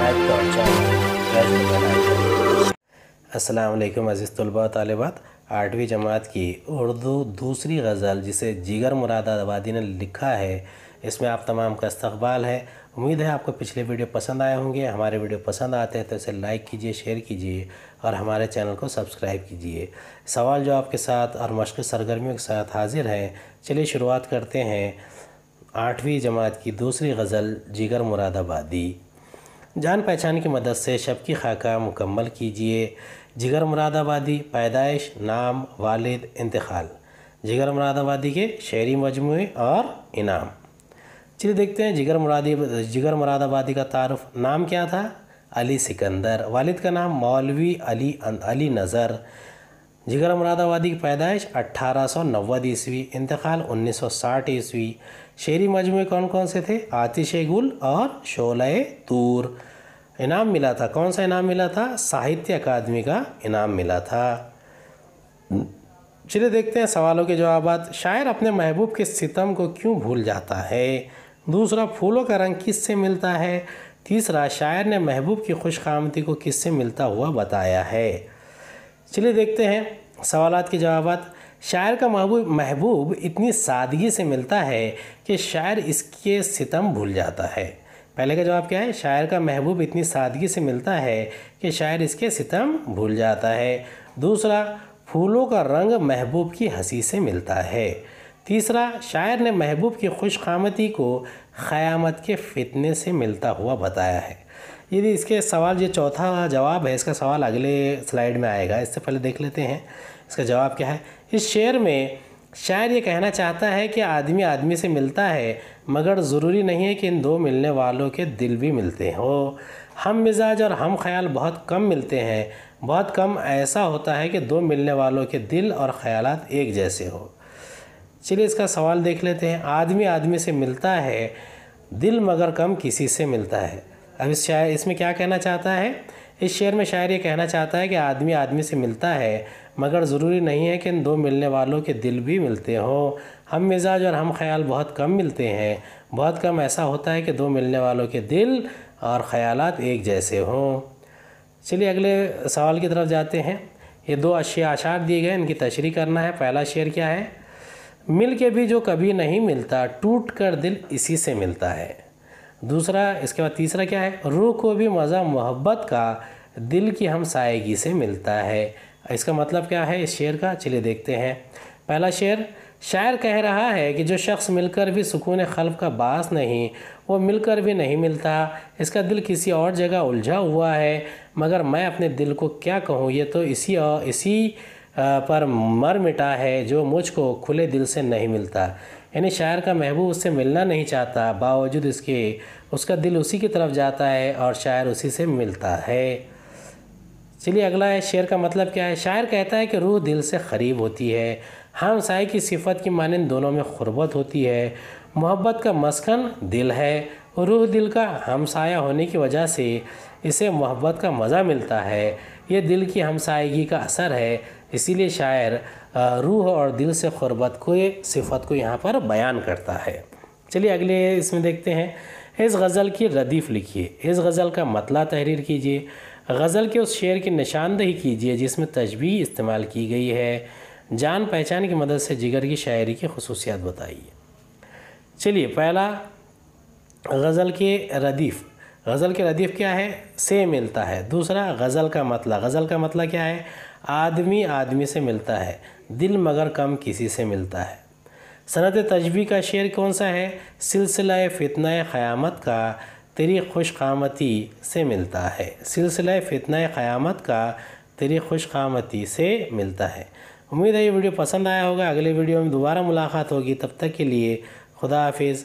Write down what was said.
subscribe to अज़ीज़ तलबा तलबात आठवीं जमात की उर्दू दूसरी गज़ल जिसे जिगर मुरादाबादी ने लिखा है इसमें आप तमाम का इस्तबाल है उम्मीद है आपको पिछले वीडियो पसंद आए होंगे हमारे वीडियो पसंद आते हैं तो इसे लाइक कीजिए शेयर कीजिए और हमारे चैनल को सब्सक्राइब कीजिए सवाल जो आपके साथ और मश्क सरगर्मियों के साथ हाजिर हैं चलिए शुरुआत करते हैं आठवीं जमात की दूसरी गज़ल जिगर मुरादाबादी जान पहचान की मदद से शब की खाका मुकम्मल कीजिए जिगर मुरादाबादी पैदाइश नाम वालिद इंतकाल जिगर मुरादाबादी के शहरी मजमू और इनाम चलिए देखते हैं जिगर मुरादी जिगर मुरादाबादी का तारफ़ नाम क्या था अली सिकंदर वालिद का नाम मौलवी अली अली नज़र जिगर मुरादाबादी की पैदाइश अट्ठारह सौ नव्वद ईस्वी इंतकाल उन्नीस सौ साठ ईस्वी शेरी मजमू कौन कौन से थे आतिश गुल और शोले तूर इनाम मिला था कौन सा इनाम मिला था साहित्य अकादमी का इनाम मिला था चलिए देखते हैं सवालों के जवाब शायर अपने महबूब के सितम को क्यों भूल जाता है दूसरा फूलों का रंग किससे मिलता है तीसरा शायर ने महबूब की खुशकामती को किससे मिलता हुआ बताया है चलिए देखते हैं सवाल के जवाब शायर का महबूब महबूब इतनी सादगी से मिलता है कि शायर इसके सितम भूल जाता है पहले का जवाब क्या है शायर का महबूब इतनी सादगी से मिलता है कि शायर इसके सितम भूल जाता है दूसरा फूलों का रंग महबूब की हंसी से मिलता है तीसरा शायर ने महबूब की खुश को ख़यामत के फितने से मिलता हुआ बताया है यदि इसके सवाल ये चौथा जवाब है इसका सवाल अगले स्लाइड में आएगा इससे पहले देख लेते हैं इसका जवाब क्या है इस शेर में शायर ये कहना चाहता है कि आदमी आदमी से मिलता है मगर ज़रूरी नहीं है कि इन दो मिलने वालों के दिल भी मिलते हो हम मिजाज और हम ख्याल बहुत कम मिलते हैं बहुत कम ऐसा होता है कि दो मिलने वालों के दिल और ख्याल एक जैसे हो चलिए इसका सवाल देख लेते हैं आदमी आदमी से मिलता है दिल मगर कम किसी से मिलता है अब इस शायर इसमें क्या कहना चाहता है इस शेर में शायर ये कहना चाहता है कि आदमी आदमी से मिलता है मगर ज़रूरी नहीं है कि इन दो मिलने वालों के दिल भी मिलते हों हम मिजाज और हम ख्याल बहुत कम मिलते हैं बहुत कम ऐसा होता है कि दो मिलने वालों के दिल और ख्याल एक जैसे हों चलिए अगले सवाल की तरफ जाते हैं ये दो अशिया आशार दिए गए इनकी तशरी करना है पहला शेर क्या है मिल के भी जो कभी नहीं मिलता टूट कर दिल इसी से मिलता है दूसरा इसके बाद तीसरा क्या है रूह को भी मज़ा मोहब्बत का दिल की हम सायगी से मिलता है इसका मतलब क्या है इस शेर का चलिए देखते हैं पहला शेर शायर कह रहा है कि जो शख्स मिलकर भी सुकून खल्फ का बास नहीं वो मिलकर भी नहीं मिलता इसका दिल किसी और जगह उलझा हुआ है मगर मैं अपने दिल को क्या कहूँ ये तो इसी और इसी पर मर मिटा है जो मुझको खुले दिल से नहीं मिलता यानी शायर का महबूब उससे मिलना नहीं चाहता बावजूद इसके उसका दिल उसी की तरफ जाता है और शायर उसी से मिलता है चलिए अगला है शेर का मतलब क्या है शायर कहता है कि रूह दिल से करीब होती है हमसाय हाँ, की सिफत की मानंद तो दोनों में खुरबत होती है मोहब्बत का मस्कन दिल है और रूह दिल का हमसाया होने की वजह से इसे मोहब्बत का मज़ा मिलता है ये दिल की हमसायगी का असर है इसीलिए शायर रूह और दिल से ख़ुरबत को ये सिफत को यहाँ पर बयान करता है चलिए अगले इसमें देखते हैं इस गज़ल की रदीफ़ लिखिए इस गज़ल का मतला तहरीर कीजिए गज़ल के उस शेर की निशानदही कीजिए जिसमें तजबी इस्तेमाल की गई है जान पहचान की मदद से जिगर की शायरी की खसूसियात बताइए चलिए पहला गज़ल के रदीफ़ गज़ल के रदीफ़ क्या है से मिलता है दूसरा गज़ल का मतला गज़ल का मतला क्या है आदमी आदमी से मिलता है दिल मगर कम किसी से मिलता है सनत तजबी का शेर कौन सा है सिलसिला फितना क़यामत का तेरी खुशकामती से मिलता है सिलसिला फितना क़यामत का तेरी खुशकामती से मिलता है उम्मीद है ये वीडियो पसंद आया होगा अगले वीडियो में दोबारा मुलाकात होगी तब तक के लिए खुदा हाफिज़